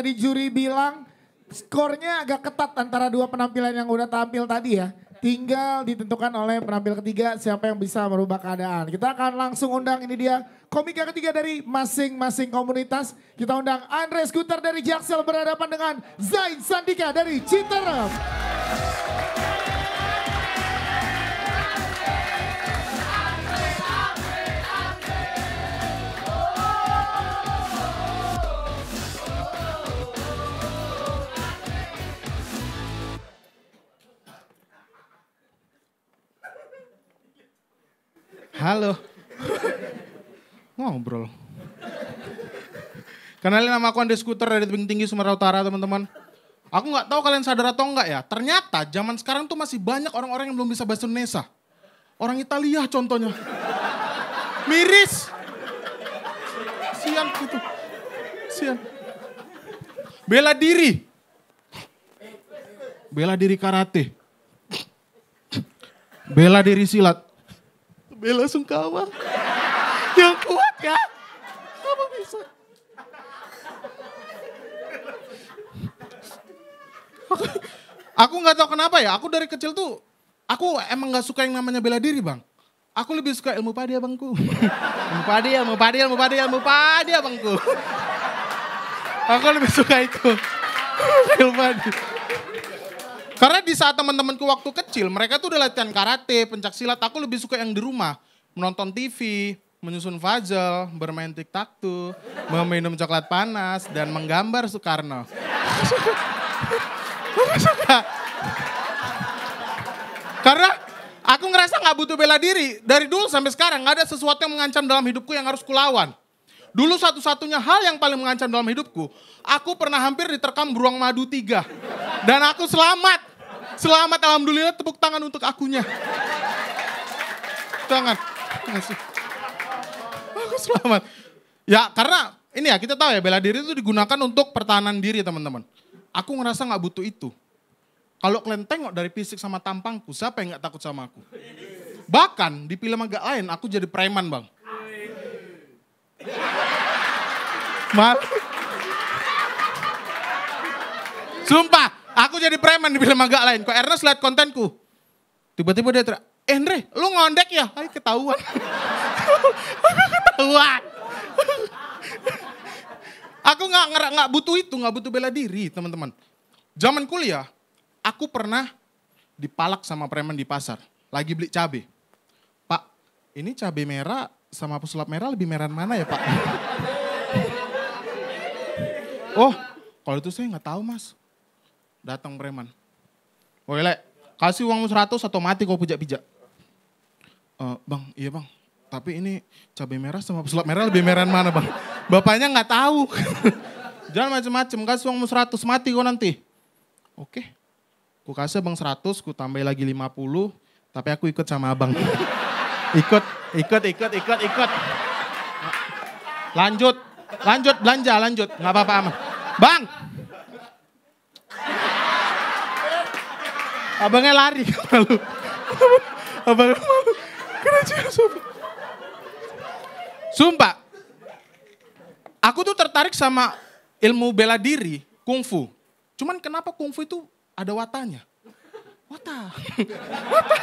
tadi juri bilang skornya agak ketat antara dua penampilan yang udah tampil tadi ya. Tinggal ditentukan oleh penampil ketiga siapa yang bisa merubah keadaan. Kita akan langsung undang ini dia komika ketiga dari masing-masing komunitas. Kita undang Andres Guter dari Jaksel berhadapan dengan Zain Sandika dari Citerep. Halo. Ngobrol. Kenalin nama aku Andes Skuter dari Tebing Tinggi Sumatera Utara teman-teman. Aku nggak tahu kalian sadar atau enggak ya. Ternyata zaman sekarang tuh masih banyak orang-orang yang belum bisa bahasa Indonesia. Orang Italia contohnya. Miris. Sian gitu. Sian. Bela diri. Bela diri karate. Bela diri silat bela sungkawa yang kuat ya. apa bisa. Aku nggak tahu kenapa ya. Aku dari kecil tuh aku emang nggak suka yang namanya bela diri bang. Aku lebih suka ilmu padi abangku. Ya, ilmu padi, ilmu padi, ilmu padi, ilmu padi abangku. Ya, aku lebih suka itu. ilmu padi. Karena di saat teman-temanku waktu kecil, mereka tuh udah latihan karate, pencak silat. Aku lebih suka yang di rumah, menonton TV, menyusun fajel, bermain tuh, meminum coklat panas, dan menggambar Soekarno. Karena aku ngerasa nggak butuh bela diri. Dari dulu sampai sekarang nggak ada sesuatu yang mengancam dalam hidupku yang harus kulawan. Dulu satu-satunya hal yang paling mengancam dalam hidupku, aku pernah hampir diterkam beruang madu tiga. Dan aku selamat. Selamat alhamdulillah tepuk tangan untuk akunya. Tangan. Aku selamat. Ya karena ini ya kita tahu ya bela diri itu digunakan untuk pertahanan diri teman-teman. Aku ngerasa nggak butuh itu. Kalau kalian tengok dari fisik sama tampangku, siapa yang nggak takut sama aku? Bahkan di film agak lain aku jadi preman bang. Mal. Sumpah, Aku jadi preman di film agak lain. Kok Ernest lihat kontenku? Tiba-tiba dia teriak, eh Andre, lu ngondek ya? Ayo ketahuan. ketahuan. aku gak, nggak butuh itu, gak butuh bela diri, teman-teman. Zaman kuliah, aku pernah dipalak sama preman di pasar, lagi beli cabai. Pak, ini cabai merah sama pesulap merah lebih merah mana ya, Pak? oh, kalau itu saya nggak tahu, Mas. Datang preman. Woi lek, kasih uangmu 100 atau mati kau pijak-pijak. Uh, bang, iya bang. Tapi ini cabai merah sama pesulap merah lebih merah mana bang? Bapaknya nggak tahu. Jangan macem-macem, kasih uangmu 100 mati kau nanti. Oke. Okay. Ku kasih bang 100, ku tambah lagi 50, tapi aku ikut sama abang. ikut, ikut, ikut, ikut, ikut. Lanjut, lanjut belanja, lanjut. Nggak apa-apa Bang, Abangnya lari malu. Abangnya malu. Kena cium sumpah. Sumpah. Aku tuh tertarik sama ilmu bela diri, kungfu. Cuman kenapa kungfu itu ada watanya? Wata. Wata.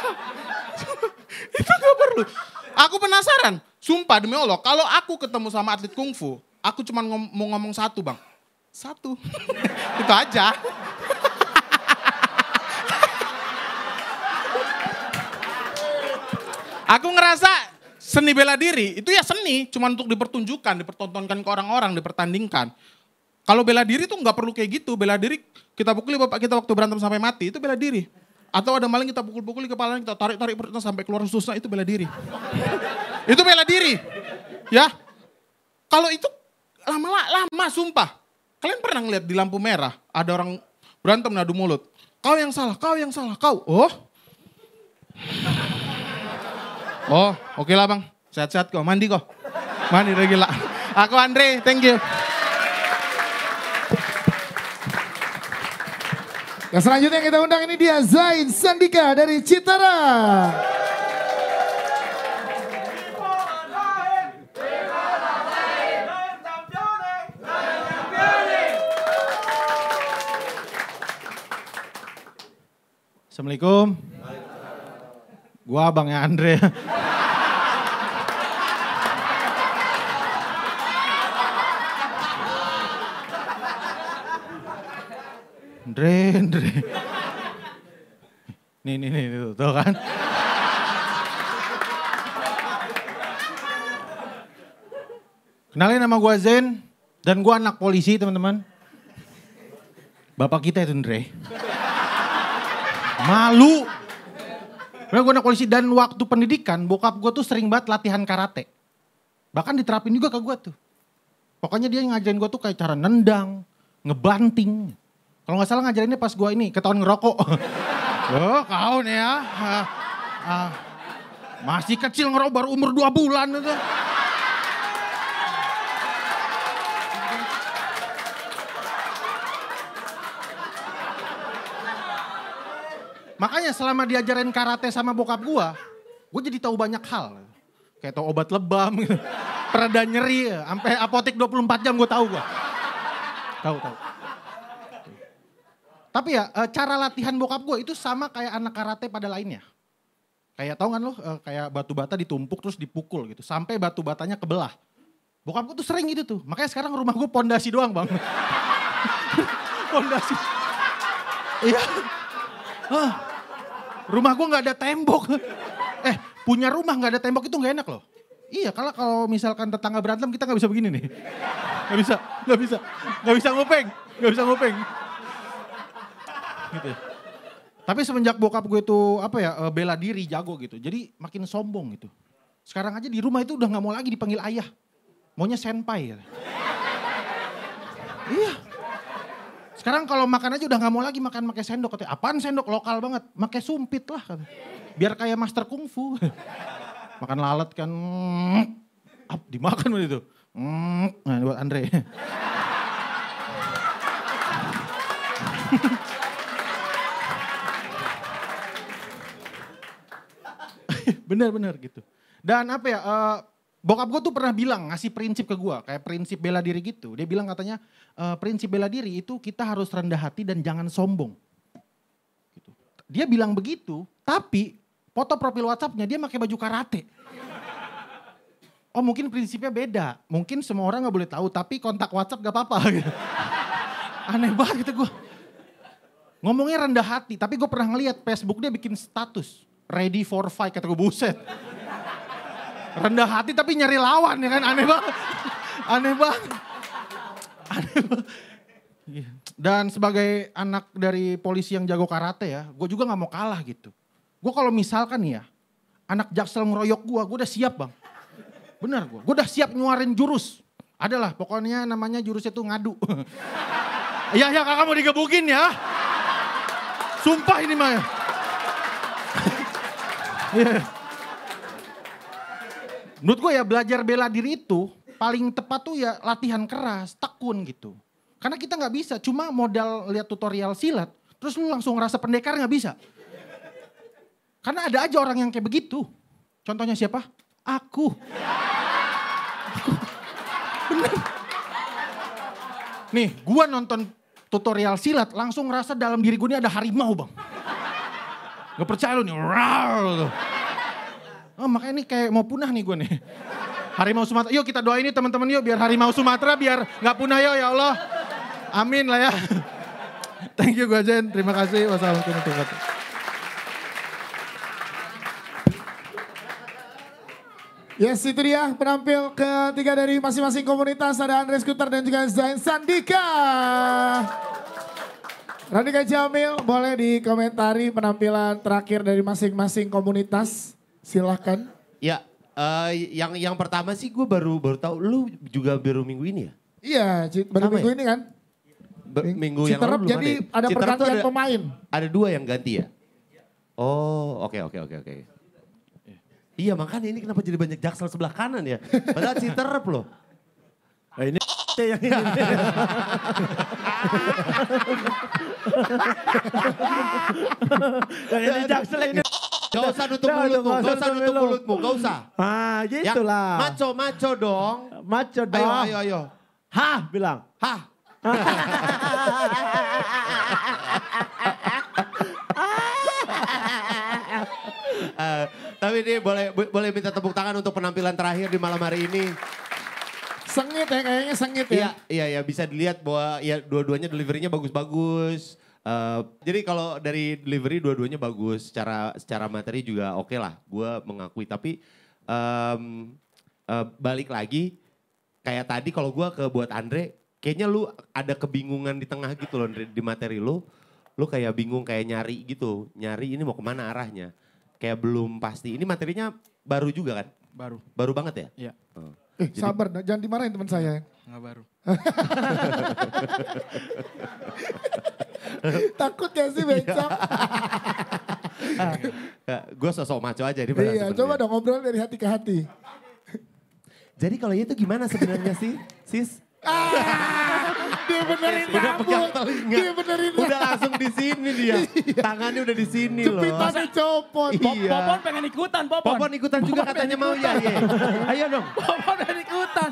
itu gak perlu. Aku penasaran. Sumpah demi Allah, kalau aku ketemu sama atlet kungfu, aku cuman ngom mau ngomong satu bang. Satu. itu aja. Aku ngerasa seni bela diri itu ya seni, cuma untuk dipertunjukkan, dipertontonkan ke orang-orang, dipertandingkan. Kalau bela diri tuh nggak perlu kayak gitu. Bela diri kita pukuli bapak kita waktu berantem sampai mati itu bela diri. Atau ada maling kita pukul-pukul di kepala kita tarik-tarik perutnya sampai keluar susah itu bela diri. itu bela diri. Ya. Kalau itu lama-lama lama, sumpah. Kalian pernah ngeliat di lampu merah ada orang berantem nadu mulut. Kau yang salah, kau yang salah, kau. Oh, Oh, oke okay lah bang. Sehat-sehat kok, mandi kok. Mandi udah gila. Aku Andre, thank you. Yang selanjutnya kita undang ini dia Zain Sandika dari Citara. Assalamualaikum. Gua abangnya Andre. Andre, Andre. Nih, nih, nih, tuh, tuh kan. Kenalin nama gue Zen, dan gue anak polisi teman-teman. Bapak kita itu Andre. Malu. Karena gue anak polisi dan waktu pendidikan bokap gue tuh sering banget latihan karate. Bahkan diterapin juga ke gue tuh. Pokoknya dia ngajarin gue tuh kayak cara nendang, ngebanting. Kalau nggak salah ngajarinnya pas gue ini ketahuan ngerokok. Oh, kau nih ya. Uh, uh, masih kecil ngerokok baru umur dua bulan itu. Makanya selama diajarin karate sama bokap gue, gue jadi tahu banyak hal. Kayak tau obat lebam gitu. Pereda nyeri, sampai apotek 24 jam gua tahu gue. Tahu tahu. Tapi ya eh, cara latihan bokap gue itu sama kayak anak karate pada lainnya. Kayak tau kan lo eh, kayak batu bata ditumpuk terus dipukul gitu sampai batu batanya kebelah. Bokap gue tuh sering gitu tuh. Makanya sekarang rumah gue pondasi doang bang. Pondasi. Iya. Huh. Rumah gue gak ada tembok. eh punya rumah gak ada tembok itu gak enak loh. Iya kalau kalau misalkan tetangga berantem kita gak bisa begini nih. Gak bisa, gak bisa, Gak bisa ngopeng, gak bisa ngopeng gitu. Tapi semenjak bokap gue itu apa ya eh, bela diri jago gitu. Jadi makin sombong gitu. Sekarang aja di rumah itu udah nggak mau lagi dipanggil ayah. Maunya senpai. Ya. iya. Sekarang kalau makan aja udah nggak mau lagi makan pakai sendok. Katanya, apaan sendok lokal banget? Pakai sumpit lah. Katanya. Biar kayak master kungfu. makan lalat kan. Mm, ap, dimakan begitu. Mm, nah, buat Andre. Bener-bener gitu. Dan apa ya, uh, bokap gue tuh pernah bilang, ngasih prinsip ke gue, kayak prinsip bela diri gitu. Dia bilang katanya, uh, prinsip bela diri itu kita harus rendah hati dan jangan sombong. Gitu. Dia bilang begitu, tapi foto profil WhatsAppnya dia pakai baju karate. Oh mungkin prinsipnya beda. Mungkin semua orang gak boleh tahu, tapi kontak WhatsApp gak apa-apa gitu. Aneh banget gitu gue. Ngomongnya rendah hati, tapi gue pernah ngeliat Facebook dia bikin status ready for fight kata gue buset rendah hati tapi nyari lawan ya kan aneh banget aneh banget aneh banget dan sebagai anak dari polisi yang jago karate ya gue juga nggak mau kalah gitu gue kalau misalkan ya anak jaksel ngeroyok gue gue udah siap bang bener gue gue udah siap nyuarin jurus adalah pokoknya namanya jurusnya tuh ngadu ya ya kakak mau digebukin ya sumpah ini mah Menurut gue ya belajar bela diri itu paling tepat tuh ya latihan keras, tekun gitu. Karena kita nggak bisa, cuma modal lihat tutorial silat, terus lu langsung ngerasa pendekar nggak bisa. Karena ada aja orang yang kayak begitu. Contohnya siapa? Aku. Bener. Nih, gua nonton tutorial silat langsung ngerasa dalam diri gue ini ada harimau bang. Gak percaya lu nih. Rawr. Gitu. Oh, makanya ini kayak mau punah nih gue nih. Harimau Sumatera. Yuk kita doain nih teman-teman yuk biar harimau Sumatera biar gak punah yuk ya Allah. Amin lah ya. Thank you gue Jen. Terima kasih. Wassalamualaikum warahmatullahi wabarakatuh. Yes itu dia penampil ketiga dari masing-masing komunitas ada Andre Kutar dan juga Zain Sandika. Radika Jamil boleh dikomentari penampilan terakhir dari masing-masing komunitas. Silahkan. Ya, uh, yang yang pertama sih gue baru baru tahu lu juga baru minggu ini ya? Iya, baru Sama minggu ya? ini kan. Ber minggu Citerap, yang lalu belum jadi ada, ya? ada pergantian ada, pemain. Ada dua yang ganti ya? Oh, oke okay, oke okay, oke okay, oke. Iya makanya ini kenapa jadi banyak jaksel sebelah kanan ya? Padahal citerap loh. Nah, ini yang ini. Yang ini jaksel ini. Gak usah nutup mulutmu, gak usah nutup mulutmu, gak usah. Ah, gitu lah. Maco, maco dong. Maco dong. Ayo, ayo, ayo. Hah, bilang. Hah. uh, tapi ini boleh boleh minta tepuk tangan untuk penampilan terakhir di malam hari ini. Sengit ya kayaknya sengit ya. Iya, iya, iya, bisa dilihat bahwa ya dua-duanya deliverynya bagus-bagus. Uh, jadi kalau dari delivery dua-duanya bagus, secara secara materi juga oke okay lah, gue mengakui. Tapi um, uh, balik lagi, kayak tadi kalau gue ke buat Andre, kayaknya lu ada kebingungan di tengah gitu loh di materi lu. Lu kayak bingung kayak nyari gitu, nyari ini mau kemana arahnya. Kayak belum pasti. Ini materinya baru juga kan? Baru. Baru banget ya? Iya. Uh. Eh Jadi, sabar, jangan dimarahin teman saya. Nggak baru. Takut gak sih becak? Iya. gue sosok maco aja di Iya, coba dong ngobrol dari hati ke hati. Jadi kalau itu iya gimana sebenarnya sih, sis? Ah! rambut. udah pegang telinga. Dibenerin Udah langsung di sini dia. Tangannya udah di sini loh. Cepitannya copot. Iya. Pop, iya. Popon pengen ikutan, Popon. Popon ikutan juga popon katanya mau ya. ya. Ayo dong. Popon pengen ikutan.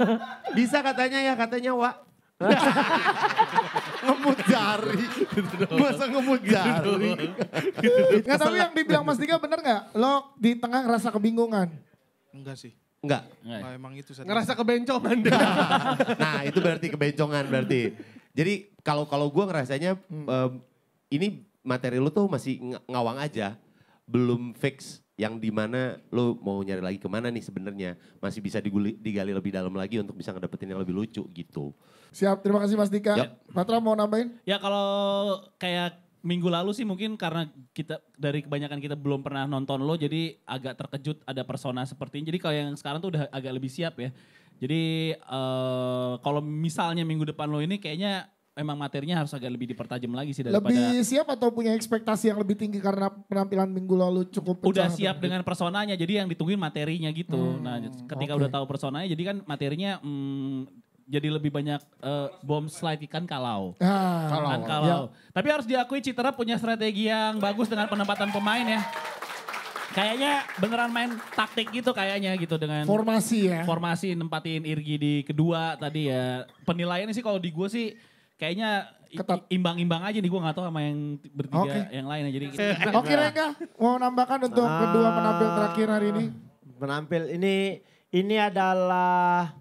Bisa katanya ya, katanya Wak. ngemut jari. Masa ngemut gitu jari. Gitu nggak tapi yang dibilang Mas Dika bener nggak? Lo di tengah ngerasa kebingungan. Enggak sih. Enggak. Oh, ah, emang itu sadis. Ngerasa kebencongan nah, itu berarti kebencongan berarti. Jadi kalau kalau gue ngerasanya hmm. um, ini materi lu tuh masih ng ngawang aja, belum fix yang dimana lu mau nyari lagi kemana nih sebenarnya masih bisa diguli, digali lebih dalam lagi untuk bisa ngedapetin yang lebih lucu gitu. Siap, terima kasih Mas Dika. Yep. Matra mau nambahin? Ya kalau kayak minggu lalu sih mungkin karena kita dari kebanyakan kita belum pernah nonton lo jadi agak terkejut ada persona seperti ini. Jadi kalau yang sekarang tuh udah agak lebih siap ya. Jadi uh, kalau misalnya minggu depan lo ini kayaknya emang materinya harus agak lebih dipertajam lagi sih daripada lebih siap atau punya ekspektasi yang lebih tinggi karena penampilan minggu lalu cukup udah siap dengan personanya jadi yang ditungguin materinya gitu nah, hmm, nah ketika okay. udah tahu personanya jadi kan materinya hmm, jadi lebih banyak uh, bom slide ikan kalau. Ah, kan kalau. Kan kalau. Ya. Tapi harus diakui Citra punya strategi yang bagus dengan penempatan pemain ya. Kayaknya beneran main taktik gitu kayaknya gitu dengan formasi ya. Formasi nempatin Irgi di kedua tadi ya. Penilaian sih kalau di gue sih kayaknya imbang-imbang aja nih gue gak tahu sama yang bertiga okay. yang lain ya. jadi Oke okay, Rengga, mau nambahkan untuk uh, kedua ah, penampil terakhir hari ini? Penampil ini ini adalah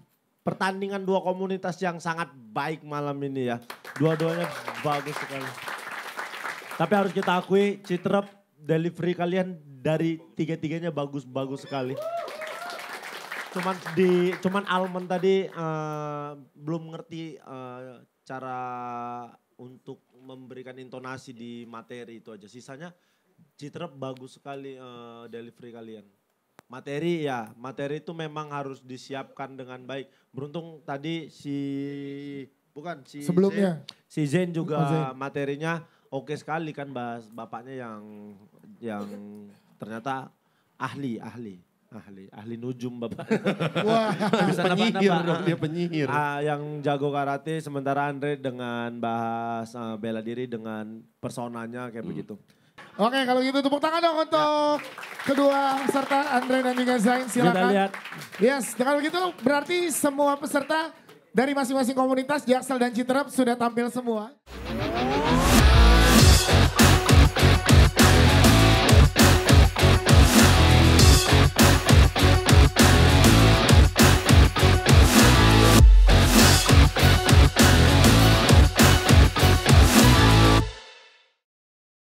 pertandingan dua komunitas yang sangat baik malam ini ya. Dua-duanya bagus sekali. Tapi harus kita akui Citrep delivery kalian dari tiga-tiganya bagus-bagus sekali. Cuman di cuman Almond tadi uh, belum ngerti uh, cara untuk memberikan intonasi di materi itu aja. Sisanya Citrep bagus sekali uh, delivery kalian. Materi ya, materi itu memang harus disiapkan dengan baik. Beruntung tadi si bukan si sebelumnya Zen, si Zen juga oh, Zen. materinya oke sekali kan bahas bapaknya yang yang ternyata ahli ahli ahli ahli nujum bapak. Wah, bisa penyihir nambah, dong dia penyihir. Uh, yang jago karate sementara Andre dengan bahas uh, ah, bela diri dengan personanya kayak hmm. begitu. Oke kalau gitu tepuk tangan dong untuk ya. kedua peserta Andre dan juga Zain silakan. Kita lihat. Yes, dengan begitu berarti semua peserta dari masing-masing komunitas Jaksel dan Citerap sudah tampil semua.